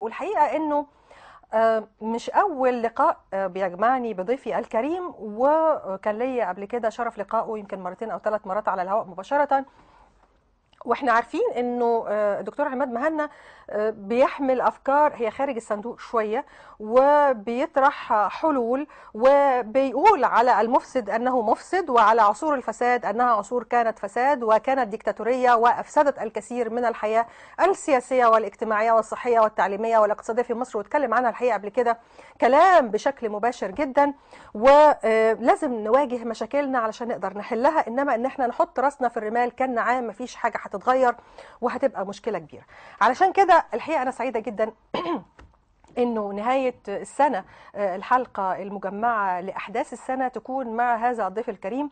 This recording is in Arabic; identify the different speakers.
Speaker 1: والحقيقة أنه آه، مش أول لقاء آه، بيجمعني بضيفي الكريم وكان ليا قبل كده شرف لقائه يمكن مرتين أو ثلاث مرات على الهواء مباشرة واحنا عارفين انه آه، دكتور عماد مهنا آه، بيحمل افكار هي خارج الصندوق شويه وبيطرح حلول وبيقول على المفسد انه مفسد وعلى عصور الفساد انها عصور كانت فساد وكانت ديكتاتوريه وافسدت الكثير من الحياه السياسيه والاجتماعيه والصحيه والتعليميه والاقتصاديه في مصر واتكلم عنها الحقيقه قبل كده كلام بشكل مباشر جدا ولازم آه، نواجه مشاكلنا علشان نقدر نحلها انما ان احنا نحط راسنا في الرمال عام مفيش حاجه هتتغير وهتبقى مشكله كبيره علشان كده الحقيقه انا سعيده جدا انه نهايه السنه آه، الحلقه المجمعه لاحداث السنه تكون مع هذا الضيف الكريم